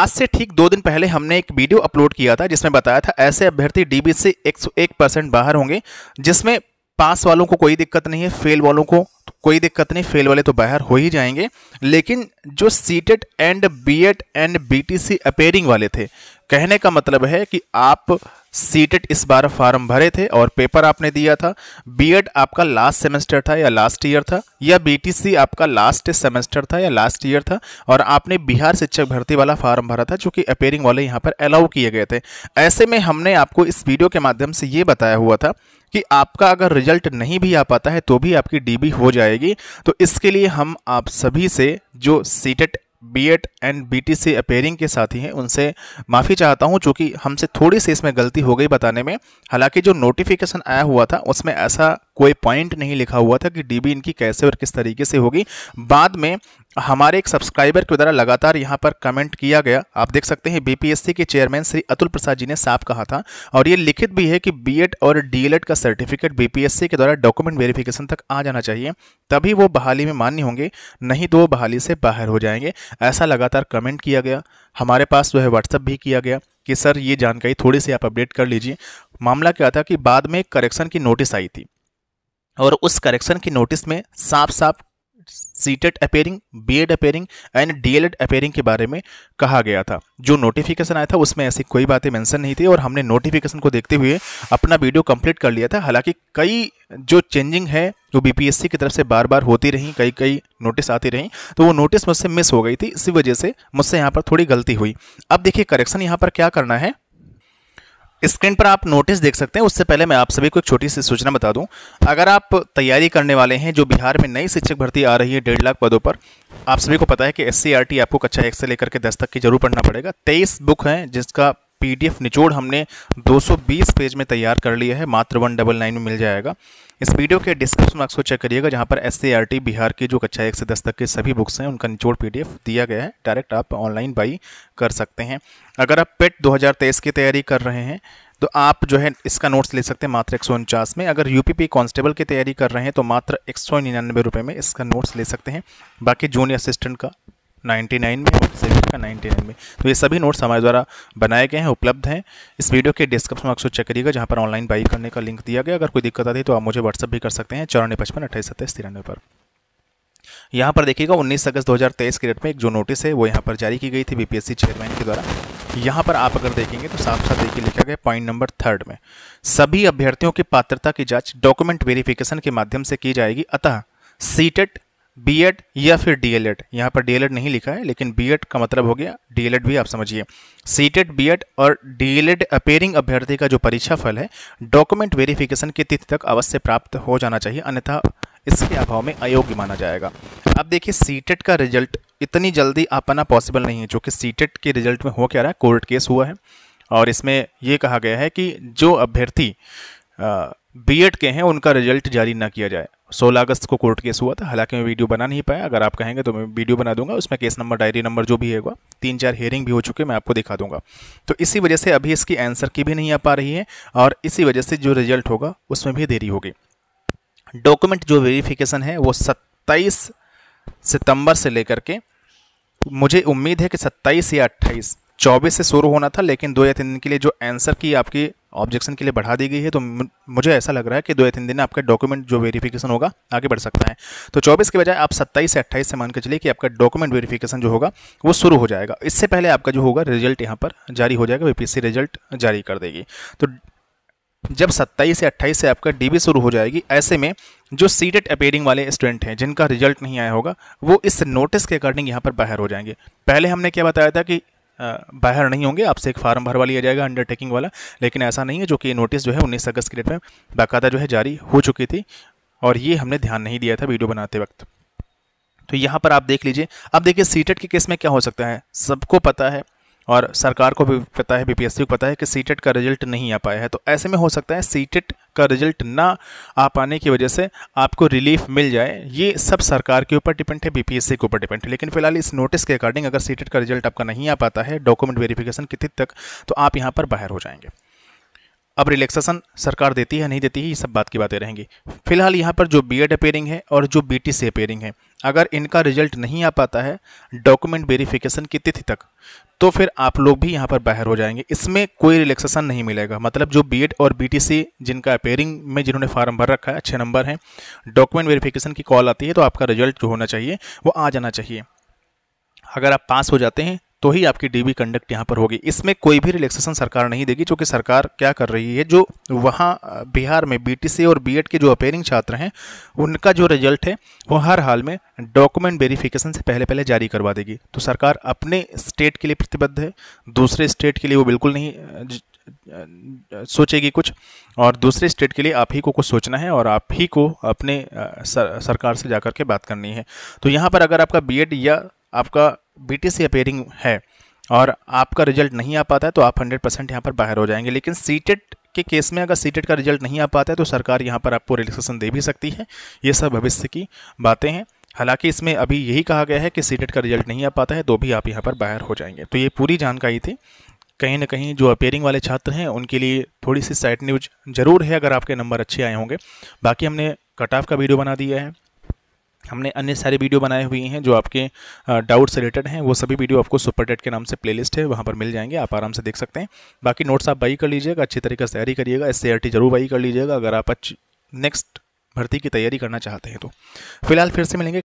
आज से ठीक दो दिन पहले हमने एक वीडियो अपलोड किया था जिसमें बताया था ऐसे अभ्यर्थी डीबी से एक परसेंट बाहर होंगे जिसमें पास वालों को कोई दिक्कत नहीं है फेल वालों को कोई दिक्कत नहीं फेल वाले तो बाहर हो ही जाएंगे लेकिन जो CTET and BEd and BTC appearing वाले थे कहने का मतलब है कि आप सीटेट इस बार फॉर्म भरे थे और पेपर आपने दिया था बीएड आपका लास्ट सेमेस्टर था या लास्ट ईयर था या बीटीसी आपका लास्ट सेमेस्टर था या लास्ट ईयर था और आपने बिहार शिक्षक भर्ती वाला फॉर्म भरा था जो कि अपेयरिंग वाले यहाँ पर अलाउ किए गए थे ऐसे में हमने आपको इस वीडियो के माध्यम से ये बताया हुआ था कि आपका अगर रिजल्ट नहीं भी आ पाता है तो भी आपकी डीबी हो जाएगी तो इसके लिए हम आप सभी से जो CTET B Ed and B T C appearing के साथी हैं उनसे माफ़ी चाहता हूं चूँकि हमसे थोड़ी सी इसमें गलती हो गई बताने में हालांकि जो नोटिफिकेशन आया हुआ था उसमें ऐसा कोई पॉइंट नहीं लिखा हुआ था कि डीबी इनकी कैसे और किस तरीके से होगी बाद में हमारे एक सब्सक्राइबर के द्वारा लगातार यहाँ पर कमेंट किया गया आप देख सकते हैं बीपीएससी के चेयरमैन श्री अतुल प्रसाद जी ने साफ कहा था और ये लिखित भी है कि बीएड और डीएलएड का सर्टिफिकेट बीपीएससी के द्वारा डॉक्यूमेंट वेरिफिकेशन तक आ जाना चाहिए तभी वो बहाली में मान्य होंगे नहीं तो वो बहाली से बाहर हो जाएंगे ऐसा लगातार कमेंट किया गया हमारे पास जो है व्हाट्सअप भी किया गया कि सर ये जानकारी थोड़ी सी आप अपडेट कर लीजिए मामला क्या था कि बाद में करेक्शन की नोटिस आई थी और उस करेक्शन की नोटिस में साफ साफ CTET appearing B Ed appearing and DElEd appearing के बारे में कहा गया था जो नोटिफिकेशन आया था उसमें ऐसी कोई बातें मेंशन नहीं थी और हमने नोटिफिकेशन को देखते हुए अपना वीडियो कंप्लीट कर लिया था हालांकि कई जो चेंजिंग है जो बीपीएससी की तरफ से बार बार होती रही कई कई नोटिस आती रही तो वो नोटिस मुझसे मिस हो गई थी इसी वजह से मुझसे यहाँ पर थोड़ी गलती हुई अब देखिए करेक्शन यहाँ पर क्या करना है स्क्रीन पर आप नोटिस देख सकते हैं उससे पहले मैं आप सभी को एक छोटी सी सूचना बता दूं अगर आप तैयारी करने वाले हैं जो बिहार में नई शिक्षक भर्ती आ रही है डेढ़ लाख पदों पर आप सभी को पता है कि एस e आपको कक्षा एक से लेकर के दस तक की जरूर पढ़ना पड़ेगा तेईस बुक हैं जिसका पीडीएफ निचोड़ हमने 220 पेज में तैयार कर लिया है मात्र वन डबल नाइन में मिल जाएगा इस वीडियो के डिस्क्रिप्शन बॉक्स को चेक करिएगा जहाँ पर एस बिहार की जो कक्षा एक से दस तक के सभी बुक्स हैं उनका निचोड़ पीडीएफ दिया गया है डायरेक्ट आप ऑनलाइन बाई कर सकते हैं अगर आप पेट दो की तैयारी कर रहे हैं तो आप जो है इसका नोट्स ले सकते हैं मात्र एक में अगर यूपीपी कांस्टेबल की तैयारी कर रहे हैं तो मात्र एक सौ में इसका नोट्स ले सकते हैं बाकी जूनियर असिस्टेंट का 99 में और सेवन का 99 में तो ये सभी नोट्स हमारे द्वारा बनाए गए हैं उपलब्ध हैं इस वीडियो के डिस्क्रिप्शन में आपको चेक करिएगा जहाँ पर ऑनलाइन बाई करने का लिंक दिया गया अगर कोई दिक्कत आती है तो आप मुझे व्हाट्सअप भी कर सकते हैं चौरानवे पचपन अट्ठाईस सत्ताईस तिरानवे पर यहाँ पर देखिएगा 19 अगस्त 2023 के डेट में एक जो नोटिस है वो यहाँ पर जारी की गई थी बीपीएससी चेयरमैन के द्वारा यहाँ पर आप अगर देखेंगे तो साफ साफ देखिए लिखा गया पॉइंट नंबर थर्ड में सभी अभ्यर्थियों की पात्रता की जांच डॉक्यूमेंट वेरिफिकेशन के माध्यम से की जाएगी अतः सीटेट बी एड या फिर डी एल एड यहाँ पर डी एल एड नहीं लिखा है लेकिन बी एड का मतलब हो गया डी एल एड भी आप समझिए सीटेड बी एड और डी एल एड अपेयरिंग अभ्यर्थी का जो परीक्षा फल है डॉक्यूमेंट वेरिफिकेशन की तिथि तक अवश्य प्राप्त हो जाना चाहिए अन्यथा इसके अभाव में अयोग्य माना जाएगा अब देखिए सीटेट का रिजल्ट इतनी जल्दी आ पॉसिबल नहीं है जो कि सीटेट के रिजल्ट में हो क्या रहा है कोर्ट केस हुआ है और इसमें ये कहा गया है कि जो अभ्यर्थी बीएड के हैं उनका रिजल्ट जारी ना किया जाए सोलह अगस्त को कोर्ट केस हुआ था हालांकि मैं वीडियो बना नहीं पाया अगर आप कहेंगे तो मैं वीडियो बना दूंगा उसमें केस नंबर डायरी नंबर जो भी होगा तीन चार हेयरिंग भी हो चुके मैं आपको दिखा दूंगा तो इसी वजह से अभी इसकी आंसर की भी नहीं आ पा रही है और इसी वजह से जो रिजल्ट होगा उसमें भी देरी होगी डॉक्यूमेंट जो वेरीफिकेशन है वो सत्ताईस सितंबर से लेकर के मुझे उम्मीद है कि सत्ताईस या अट्ठाईस चौबीस से शुरू होना था लेकिन दो या तीन दिन के लिए जो आंसर की आपकी ऑब्जेक्शन के लिए बढ़ा दी गई है तो मुझे ऐसा लग रहा है कि दो या तीन दिन में आपका डॉक्यूमेंट जो वेरिफिकेशन होगा आगे बढ़ सकता है तो 24 के बजाय आप 27 से 28 से मान के चलिए कि आपका डॉक्यूमेंट वेरिफिकेशन जो होगा वो शुरू हो जाएगा इससे पहले आपका जो होगा रिजल्ट यहाँ पर जारी हो जाएगा वी रिजल्ट जारी कर देगी तो जब 27 से 28 से आपका डीबी शुरू हो जाएगी ऐसे में जो सीटेड अपेयरिंग वाले स्टूडेंट हैं जिनका रिजल्ट नहीं आया होगा वो इस नोटिस के अकॉर्डिंग यहाँ पर बाहर हो जाएंगे पहले हमने क्या बताया था कि बाहर नहीं होंगे आपसे एक फार्म भरवा लिया जाएगा अंडरटेकिंग वाला लेकिन ऐसा नहीं है जो कि ये नोटिस जो है उन्नीस अगस्त की डेट में बाकायदा जो है जारी हो चुकी थी और ये हमने ध्यान नहीं दिया था वीडियो बनाते वक्त तो यहाँ पर आप देख लीजिए अब देखिए सीटेट के केस में क्या हो सकता है सबको पता है और सरकार को भी पता है बीपीएससी को पता है कि सीटेट का रिजल्ट नहीं आ पाया है तो ऐसे में हो सकता है सीटेट का रिजल्ट ना आ पाने की वजह से आपको रिलीफ मिल जाए ये सब सरकार के ऊपर डिपेंड है बीपीएससी के ऊपर डिपेंड है लेकिन फिलहाल इस नोटिस के अकॉर्डिंग अगर सीटेट का रिजल्ट आपका नहीं आ पाता है डॉक्यूमेंट वेरिफिकेशन की तिथि तक तो आप यहाँ पर बाहर हो जाएंगे अब रिलैक्सेशन सरकार देती है नहीं देती है ये सब बात की बातें रहेंगी फिलहाल यहाँ पर जो बी एड अपेयरिंग है और जो बी टी सी अपेयरिंग है अगर इनका रिजल्ट नहीं आ पाता है डॉक्यूमेंट वेरिफिकेशन की तिथि तक तो फिर आप लोग भी यहाँ पर बाहर हो जाएंगे इसमें कोई रिलैक्सेशन नहीं मिलेगा मतलब जो बी और बी जिनका अपेयरिंग में जिन्होंने फार्म भर रखा है अच्छे नंबर हैं डॉक्यूमेंट वेरिफिकेशन की कॉल आती है तो आपका रिजल्ट जो होना चाहिए वो आ जाना चाहिए अगर आप पास हो जाते हैं तो ही आपकी डीबी कंडक्ट यहाँ पर होगी इसमें कोई भी रिलैक्सेशन सरकार नहीं देगी क्योंकि सरकार क्या कर रही है जो वहाँ बिहार में बीटीसी और बीएड के जो अपेयरिंग छात्र हैं उनका जो रिजल्ट है वो हर हाल में डॉक्यूमेंट वेरिफिकेशन से पहले पहले जारी करवा देगी तो सरकार अपने स्टेट के लिए प्रतिबद्ध है दूसरे स्टेट के लिए वो बिल्कुल नहीं सोचेगी कुछ और दूसरे स्टेट के लिए आप ही को कुछ सोचना है और आप ही को अपने सर, सरकार से जाकर के बात करनी है तो यहाँ पर अगर आपका बीएड या आपका बी अपेयरिंग है और आपका रिजल्ट नहीं आ पाता है तो आप 100 परसेंट यहाँ पर बाहर हो जाएंगे लेकिन सीटेट e के केस में अगर सीटेट e का रिजल्ट नहीं आ पाता है तो सरकार यहाँ पर आपको रिलैक्सेशन दे भी सकती है ये सब भविष्य की बातें हैं हालांकि इसमें अभी यही कहा गया है कि सीटेट e का रिजल्ट नहीं आ पाता है तो भी आप यहाँ पर बाहर हो जाएंगे तो ये पूरी जानकारी थी कहीं ना कहीं जो अपेयरिंग वाले छात्र हैं उनके लिए थोड़ी सी साइड न्यूज जरूर है अगर आपके नंबर अच्छे आए होंगे बाकी हमने कट ऑफ का वीडियो बना दिया है हमने अन्य सारे वीडियो बनाए हुए हैं जो आपके डाउट्स रिलेटेड हैं वो सभी वीडियो आपको सुपर टेट के नाम से प्लेलिस्ट है वहाँ पर मिल जाएंगे आप आराम से देख सकते हैं बाकी नोट्स आप बाई कर लीजिएगा अच्छी तरीके से तैयारी करिएगा एस जरूर बाई कर लीजिएगा अगर आप नेक्स्ट भर्ती की तैयारी करना चाहते हैं तो फिलहाल फिर से मिलेंगे